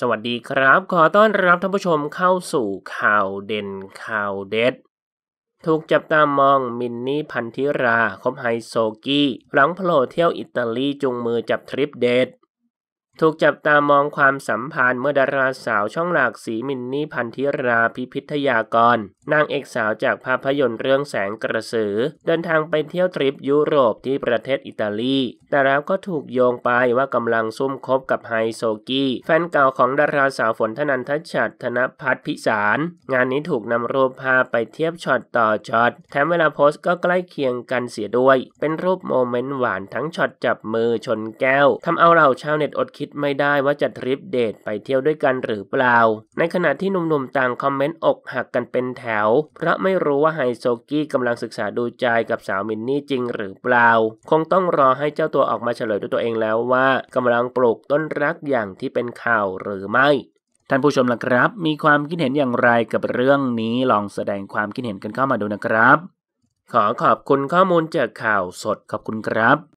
สวัสดีครับ ขอต้อนรับท่านผู้ชมเข้าสู่ข่าวเด่นข่าวเด็ดถูกจับตามองมินนี่พันธิราคบไฮโซกี้ หลังโผล่เที่ยวอิตาลีจุงมือจับทริปเดทถูกจับตามองความสัมพันธ์เมื่อดาราสาวช่องหลากสีมินนี่พันธิราพิพิทยากร นางเอกสาวจากภาพยนตร์เรื่องแสงกระสือ เดินทางไปเที่ยวทริปยุโรปที่ประเทศอิตาลี แต่แล้วก็ถูกโยงไปว่ากำลังซุ่มคบกับไฮโซกี้ แฟนเก่าของดาราสาวฝนธนันทชัดธนพัฒพิสาร งานนี้ถูกนำรูปภาพไปเทียบช็อตต่อช็อตแถมเวลาโพสต์ก็ใกล้เคียงกันเสียด้วย เป็นรูปโมเมนต์หวานทั้งช็อตจับมือชนแก้วทำเอาเหล่าชาวเน็ตอดคิดิดไม่ได้ว่าจะทริปเดทไปเที่ยวด้วยกันหรือเปล่า ในขณะที่หนุ่มๆต่างคอมเมนต์อกหักกันเป็นแถว เพราะไม่รู้ว่าไฮโซกี้กำลังศึกษาดูใจกับสาวมินนี่จริงหรือเปล่า คงต้องรอให้เจ้าตัวออกมาเฉลยด้วยตัวเองแล้วว่ากำลังปลูกต้นรักอย่างที่เป็นข่าวหรือไม่ ท่านผู้ชมล่ะครับ มีความคิดเห็นอย่างไรกับเรื่องนี้ ลองแสดงความคิดเห็นกันเข้ามาดูนะครับ ขอขอบคุณข้อมูลจากข่าวสดขอบคุณครับ